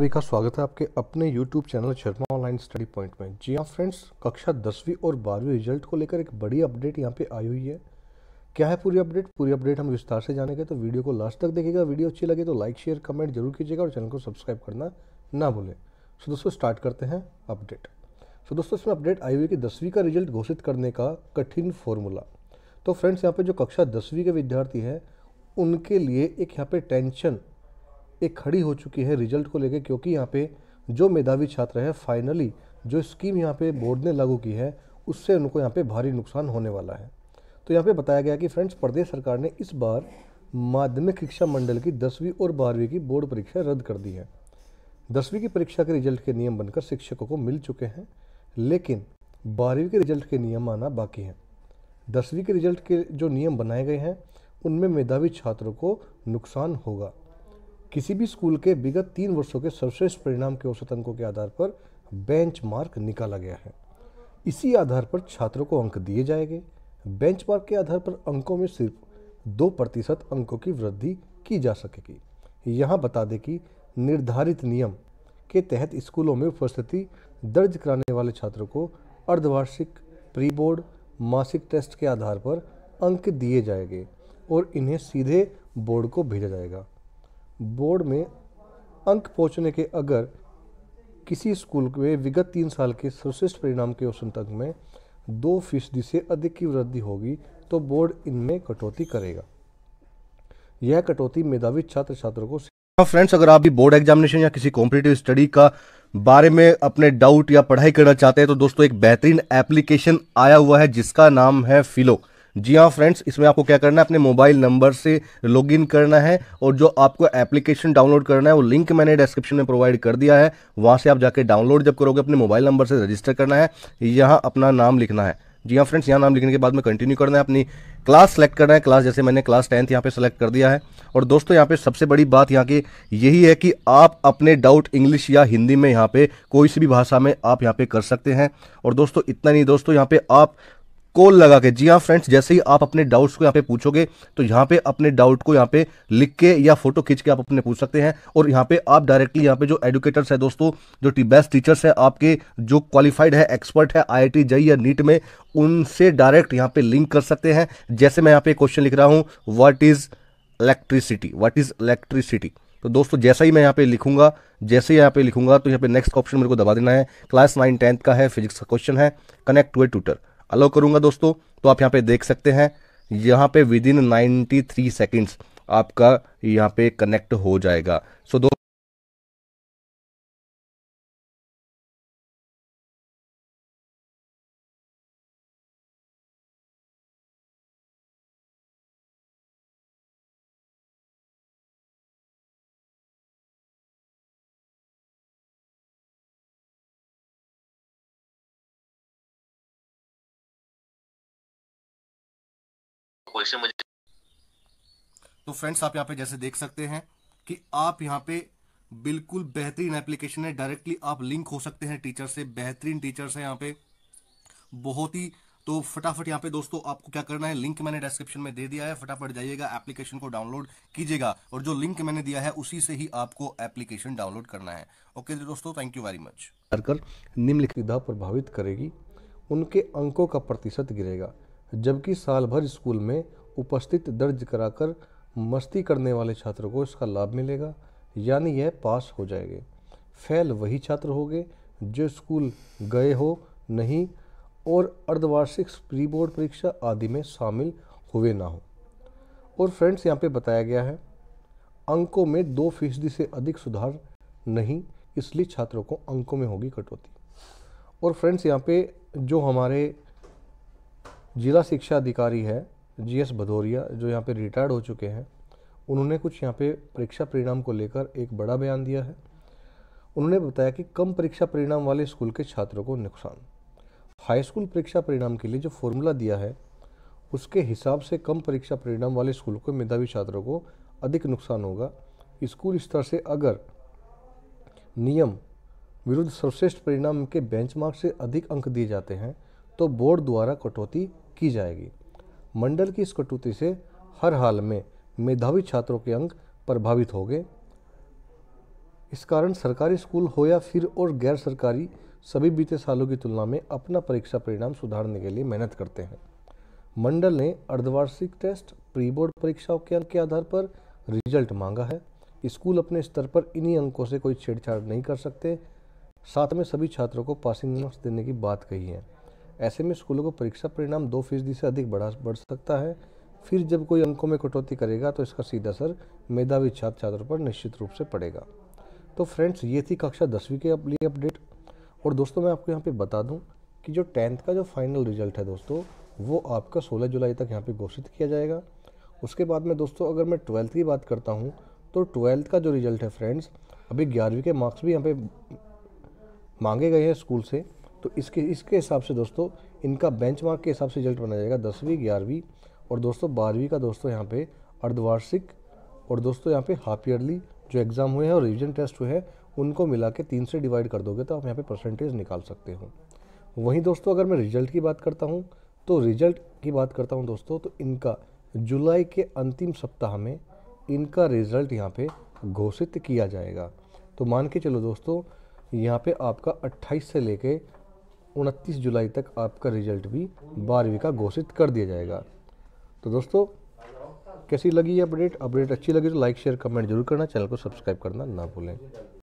सभी का स्वागत है आपके अपने YouTube channel Sharma online study point में जी हाँ फ्रेंड्स कक्षा दसवीं और बारहवीं रिजल्ट को लेकर एक बड़ी अपडेट यहाँ पे आई हुई है क्या है पूरी अपडेट पूरी अपडेट हम विस्तार से जानेंगे तो वीडियो को लास्ट तक देखिएगा वीडियो अच्छी लगे तो लाइक शेयर कमेंट जरूर कीजिएगा और चैनल को सब्सक्राइब करना ना भूलें सो दोस्तों स्टार्ट करते हैं अपडेट सो दोस्तों इसमें अपडेट आई हुई है कि दसवीं का रिजल्ट घोषित करने का कठिन फॉर्मूला तो फ्रेंड्स यहाँ पर जो कक्षा दसवीं के विद्यार्थी हैं उनके लिए एक यहाँ पर टेंशन एक खड़ी हो चुकी है रिजल्ट को लेकर क्योंकि यहाँ पे जो मेधावी छात्र हैं फाइनली जो स्कीम यहाँ पे बोर्ड ने लागू की है उससे उनको यहाँ पे भारी नुकसान होने वाला है तो यहाँ पे बताया गया कि फ्रेंड्स प्रदेश सरकार ने इस बार माध्यमिक शिक्षा मंडल की दसवीं और बारहवीं की बोर्ड परीक्षा रद्द कर दी है दसवीं की परीक्षा के रिजल्ट के नियम बनकर शिक्षकों को मिल चुके हैं लेकिन बारहवीं के रिजल्ट के नियम आना बाकी हैं दसवीं के रिजल्ट के जो नियम बनाए गए हैं उनमें मेधावी छात्रों को नुकसान होगा किसी भी स्कूल के विगत तीन वर्षों के सर्वश्रेष्ठ परिणाम के औसत अंकों के आधार पर बेंचमार्क निकाला गया है इसी आधार पर छात्रों को अंक दिए जाएंगे बेंचमार्क के आधार पर अंकों में सिर्फ दो प्रतिशत अंकों की वृद्धि की जा सकेगी यहाँ बता दें कि निर्धारित नियम के तहत स्कूलों में उपस्थिति दर्ज कराने वाले छात्रों को अर्धवार्षिक प्री बोर्ड मासिक टेस्ट के आधार पर अंक दिए जाएंगे और इन्हें सीधे बोर्ड को भेजा जाएगा बोर्ड में अंक पहुंचने के अगर किसी स्कूल में विगत तीन साल के सर्वश्रेष्ठ परिणाम के औसत अंक में दो फीसदी से अधिक की वृद्धि होगी तो बोर्ड इनमें कटौती करेगा यह कटौती मेधावी छात्र छात्रों को फ्रेंड्स अगर आप भी बोर्ड एग्जामिनेशन या किसी कॉम्पिटेटिव स्टडी का बारे में अपने डाउट या पढ़ाई करना चाहते हैं तो दोस्तों एक बेहतरीन एप्लीकेशन आया हुआ है जिसका नाम है फिलो जी हाँ फ्रेंड्स इसमें आपको क्या करना है अपने मोबाइल नंबर से लॉगिन करना है और जो आपको एप्लीकेशन डाउनलोड करना है वो लिंक मैंने डिस्क्रिप्शन में प्रोवाइड कर दिया है वहाँ से आप जाकर डाउनलोड जब करोगे अपने मोबाइल नंबर से रजिस्टर करना है यहाँ अपना नाम लिखना है जी हाँ फ्रेंड्स यहाँ नाम लिखने के बाद में कंटिन्यू करना है अपनी क्लास सेलेक्ट करना है क्लास जैसे मैंने क्लास टेंथ यहाँ पे सेलेक्ट कर दिया है और दोस्तों यहाँ पे सबसे बड़ी बात यहाँ की यही है कि आप अपने डाउट इंग्लिश या हिंदी में यहाँ पे कोई सी भी भाषा में आप यहाँ पे कर सकते हैं और दोस्तों इतना नहीं दोस्तों यहाँ पे आप कॉल लगा के जी हाँ फ्रेंड्स जैसे ही आप अपने डाउट्स को यहाँ पे पूछोगे तो यहाँ पे अपने डाउट को यहाँ पे लिख के या फोटो खींच के आप अपने पूछ सकते हैं और यहाँ पे आप डायरेक्टली यहाँ पे जो एडुकेटर्स है दोस्तों जो बेस्ट टीचर्स है आपके जो क्वालिफाइड है एक्सपर्ट है आई आई जई या नीट में उनसे डायरेक्ट यहाँ पे लिंक कर सकते हैं जैसे मैं यहाँ पे क्वेश्चन लिख रहा हूँ what is electricity what is electricity तो दोस्तों जैसा ही मैं यहाँ पे लिखूंगा जैसे ही यहाँ पे लिखूंगा तो यहाँ पे नेक्स्ट ऑप्शन मेरे को दबा देना है क्लास नाइन टेंथ का है फिजिक्स का क्वेश्चन है connect to a tutor allow करूंगा दोस्तों तो आप यहाँ पे देख सकते हैं यहाँ पे within ninety three seconds आपका यहाँ पे कनेक्ट हो जाएगा सो so, क्वेश्चन मुझे तो फ्रेंड्स आप यहाँ पे जैसे देख सकते हैं कि आप यहाँ पे बिल्कुल बेहतरीन एप्लीकेशन है डायरेक्टली आप लिंक हो सकते हैं टीचर से बेहतरीन टीचर से यहाँ पे बहुत ही तो फटाफट यहाँ पे दोस्तों आपको क्या करना है लिंक मैंने डिस्क्रिप्शन में दे दिया है फटाफट जाइएगा एप्लीकेशन को डाउनलोड कीजिएगा और जो लिंक मैंने दिया है उसी से ही आपको एप्लीकेशन डाउनलोड करना है ओके दोस्तों thank you very much circle निम्नलिखित प्रभावित करेगी उनके अंकों का प्रतिशत गिरेगा जबकि साल भर स्कूल में उपस्थित दर्ज कराकर मस्ती करने वाले छात्र को इसका लाभ मिलेगा यानी यह पास हो जाएंगे फेल वही छात्र होंगे जो स्कूल गए हो नहीं और अर्धवार्षिक प्री बोर्ड परीक्षा आदि में शामिल हुए ना हो और फ्रेंड्स यहाँ पे बताया गया है अंकों में दो फीसदी से अधिक सुधार नहीं इसलिए छात्रों को अंकों में होगी कटौती और फ्रेंड्स यहाँ पे जो हमारे जिला शिक्षा अधिकारी है जी एस भदौरिया जो यहाँ पे रिटायर्ड हो चुके हैं उन्होंने कुछ यहाँ पे परीक्षा परिणाम को लेकर एक बड़ा बयान दिया है उन्होंने बताया कि कम परीक्षा परिणाम वाले स्कूल के छात्रों को नुकसान हाई स्कूल परीक्षा परिणाम के लिए जो फॉर्मूला दिया है उसके हिसाब से कम परीक्षा परिणाम वाले स्कूल को मेधावी छात्रों को अधिक नुकसान होगा स्कूल स्तर से अगर नियम विरुद्ध सर्वश्रेष्ठ परिणाम के बेंचमार्क से अधिक अंक दिए जाते हैं तो बोर्ड द्वारा कटौती की जाएगी मंडल की इस कटौती से हर हाल में मेधावी छात्रों के अंक प्रभावित हो गए इस कारण सरकारी स्कूल हो या फिर और गैर सरकारी सभी बीते सालों की तुलना में अपना परीक्षा परिणाम सुधारने के लिए मेहनत करते हैं मंडल ने अर्धवार्षिक टेस्ट प्री बोर्ड परीक्षाओं के अंक के आधार पर रिजल्ट मांगा है स्कूल अपने स्तर पर इन्हीं अंकों से कोई छेड़छाड़ नहीं कर सकते साथ में सभी छात्रों को पासिंग मार्क्स देने की बात कही है ऐसे में स्कूलों को परीक्षा परिणाम दो फीसदी से अधिक बढ़ा बढ़ सकता है फिर जब कोई अंकों में कटौती करेगा तो इसका सीधा असर मेधावी छात्र छात्रों पर निश्चित रूप से पड़ेगा तो फ्रेंड्स ये थी कक्षा दसवीं के लिए अपडेट और दोस्तों मैं आपको यहाँ पे बता दूँ कि जो टेंथ का जो फाइनल रिजल्ट है दोस्तों वो आपका सोलह जुलाई तक यहाँ पर घोषित किया जाएगा उसके बाद में दोस्तों अगर मैं ट्वेल्थ की बात करता हूँ तो ट्वेल्थ का जो रिजल्ट है फ्रेंड्स अभी ग्यारहवीं के मार्क्स भी यहाँ पे मांगे गए हैं स्कूल से तो इसके इसके हिसाब से दोस्तों इनका बेंच के हिसाब से रिजल्ट बनाया जाएगा दसवीं ग्यारहवीं और दोस्तों बारहवीं का दोस्तों यहाँ पे अर्धवार्षिक और दोस्तों यहाँ पे हाफ ईयरली जो एग्ज़ाम हुए हैं और रिविजन टेस्ट हुए हैं उनको मिला के तीन से डिवाइड कर दोगे तो आप यहाँ पे परसेंटेज निकाल सकते हो वहीं दोस्तों अगर मैं रिजल्ट की बात करता हूँ तो रिजल्ट की बात करता हूँ दोस्तों तो इनका जुलाई के अंतिम सप्ताह में इनका रिज़ल्ट यहाँ पे घोषित किया जाएगा तो मान के चलो दोस्तों यहाँ पे आपका 28 से लेके उनतीस जुलाई तक आपका रिजल्ट भी बारहवीं का घोषित कर दिया जाएगा तो दोस्तों कैसी लगी ये अपडेट अपडेट अच्छी लगी तो लाइक शेयर कमेंट जरूर करना चैनल को सब्सक्राइब करना ना भूलें